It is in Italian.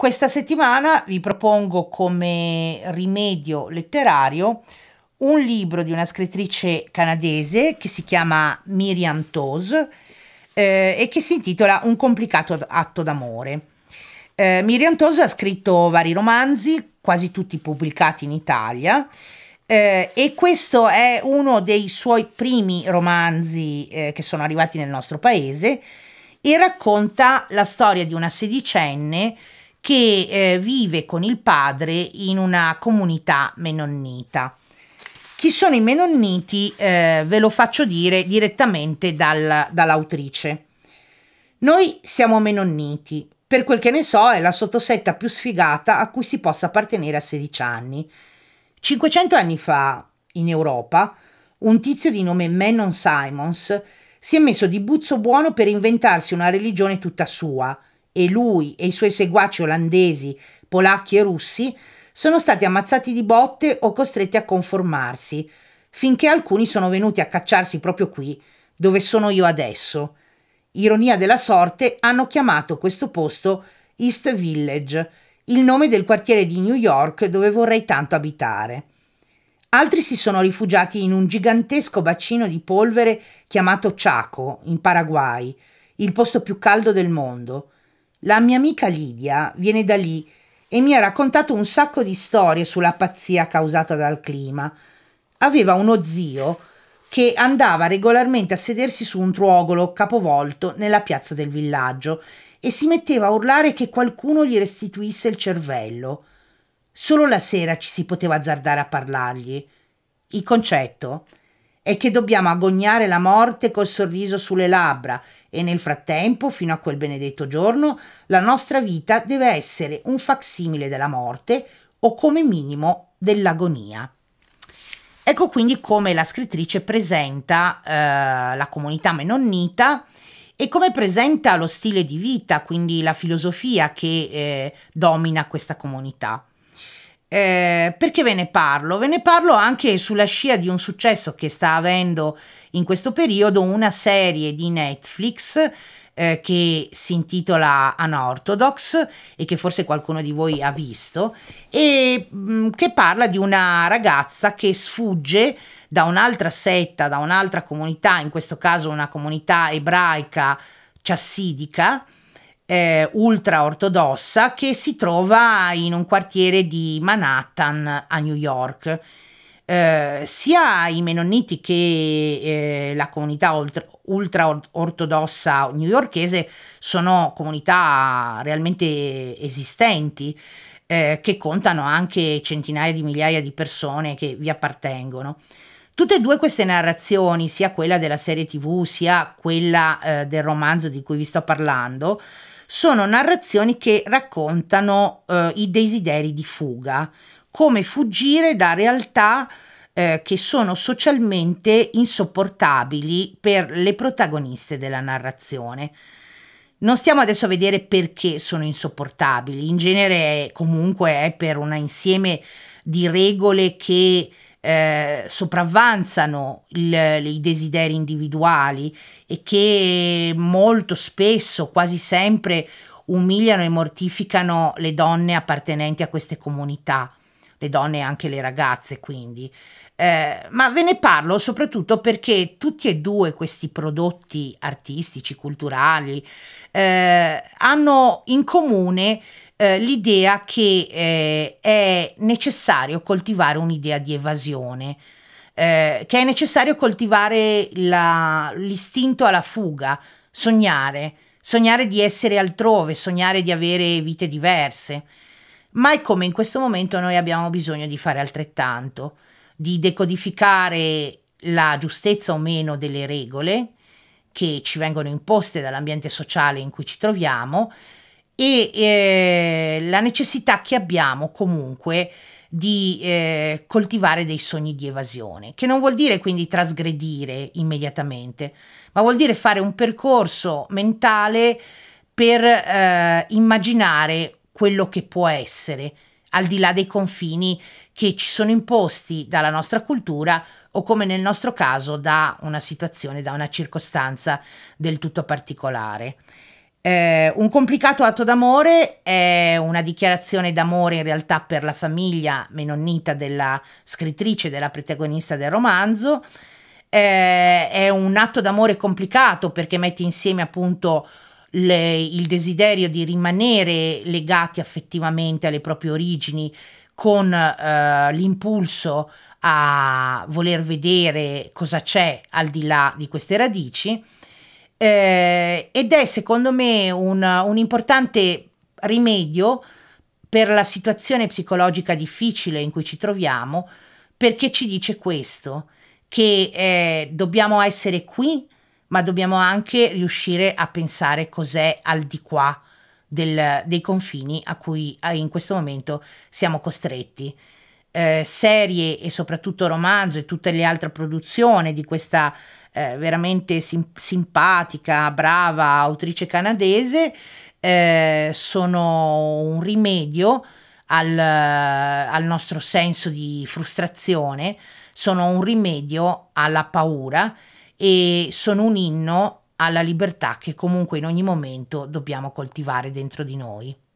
Questa settimana vi propongo come rimedio letterario un libro di una scrittrice canadese che si chiama Miriam Tose eh, e che si intitola Un complicato atto d'amore. Eh, Miriam Tose ha scritto vari romanzi, quasi tutti pubblicati in Italia, eh, e questo è uno dei suoi primi romanzi eh, che sono arrivati nel nostro paese e racconta la storia di una sedicenne che eh, vive con il padre in una comunità menonnita. Chi sono i menonniti eh, ve lo faccio dire direttamente dal, dall'autrice. Noi siamo menonniti, per quel che ne so è la sottosetta più sfigata a cui si possa appartenere a 16 anni. 500 anni fa, in Europa, un tizio di nome Menon Simons si è messo di buzzo buono per inventarsi una religione tutta sua – e lui e i suoi seguaci olandesi, polacchi e russi sono stati ammazzati di botte o costretti a conformarsi, finché alcuni sono venuti a cacciarsi proprio qui, dove sono io adesso. Ironia della sorte, hanno chiamato questo posto East Village, il nome del quartiere di New York dove vorrei tanto abitare. Altri si sono rifugiati in un gigantesco bacino di polvere chiamato Chaco, in Paraguay, il posto più caldo del mondo. La mia amica Lidia viene da lì e mi ha raccontato un sacco di storie sulla pazzia causata dal clima. Aveva uno zio che andava regolarmente a sedersi su un truogolo capovolto nella piazza del villaggio e si metteva a urlare che qualcuno gli restituisse il cervello. Solo la sera ci si poteva azzardare a parlargli. Il concetto e che dobbiamo agognare la morte col sorriso sulle labbra e nel frattempo, fino a quel benedetto giorno, la nostra vita deve essere un facsimile della morte o come minimo dell'agonia. Ecco quindi come la scrittrice presenta eh, la comunità menonnita e come presenta lo stile di vita, quindi la filosofia che eh, domina questa comunità. Eh, perché ve ne parlo? Ve ne parlo anche sulla scia di un successo che sta avendo in questo periodo una serie di Netflix eh, che si intitola Unorthodox e che forse qualcuno di voi ha visto e mh, mm, che parla di una ragazza che sfugge da un'altra setta, da un'altra comunità, in questo caso una comunità ebraica chassidica, eh, ultra ortodossa che si trova in un quartiere di Manhattan a New York. Eh, sia i menonniti che eh, la comunità ultra, ultra ortodossa newyorchese sono comunità realmente esistenti eh, che contano anche centinaia di migliaia di persone che vi appartengono. Tutte e due queste narrazioni, sia quella della serie tv sia quella eh, del romanzo di cui vi sto parlando, sono narrazioni che raccontano eh, i desideri di fuga, come fuggire da realtà eh, che sono socialmente insopportabili per le protagoniste della narrazione. Non stiamo adesso a vedere perché sono insopportabili, in genere è, comunque è per un insieme di regole che eh, sopravvanzano il, i desideri individuali e che molto spesso, quasi sempre, umiliano e mortificano le donne appartenenti a queste comunità, le donne e anche le ragazze quindi. Eh, ma ve ne parlo soprattutto perché tutti e due questi prodotti artistici, culturali, eh, hanno in comune eh, l'idea che eh, è necessario coltivare un'idea di evasione, eh, che è necessario coltivare l'istinto alla fuga, sognare, sognare di essere altrove, sognare di avere vite diverse. Mai come in questo momento noi abbiamo bisogno di fare altrettanto, di decodificare la giustezza o meno delle regole che ci vengono imposte dall'ambiente sociale in cui ci troviamo e eh, la necessità che abbiamo comunque di eh, coltivare dei sogni di evasione, che non vuol dire quindi trasgredire immediatamente, ma vuol dire fare un percorso mentale per eh, immaginare quello che può essere, al di là dei confini che ci sono imposti dalla nostra cultura o come nel nostro caso da una situazione, da una circostanza del tutto particolare. Eh, un complicato atto d'amore è una dichiarazione d'amore in realtà per la famiglia menonnita della scrittrice, della protagonista del romanzo. Eh, è un atto d'amore complicato perché mette insieme appunto le, il desiderio di rimanere legati affettivamente alle proprie origini con eh, l'impulso a voler vedere cosa c'è al di là di queste radici eh, ed è secondo me un, un importante rimedio per la situazione psicologica difficile in cui ci troviamo, perché ci dice questo, che eh, dobbiamo essere qui, ma dobbiamo anche riuscire a pensare cos'è al di qua del, dei confini a cui in questo momento siamo costretti. Eh, serie e soprattutto romanzo e tutte le altre produzioni di questa eh, veramente sim simpatica, brava autrice canadese eh, sono un rimedio al, al nostro senso di frustrazione, sono un rimedio alla paura e sono un inno alla libertà che comunque in ogni momento dobbiamo coltivare dentro di noi.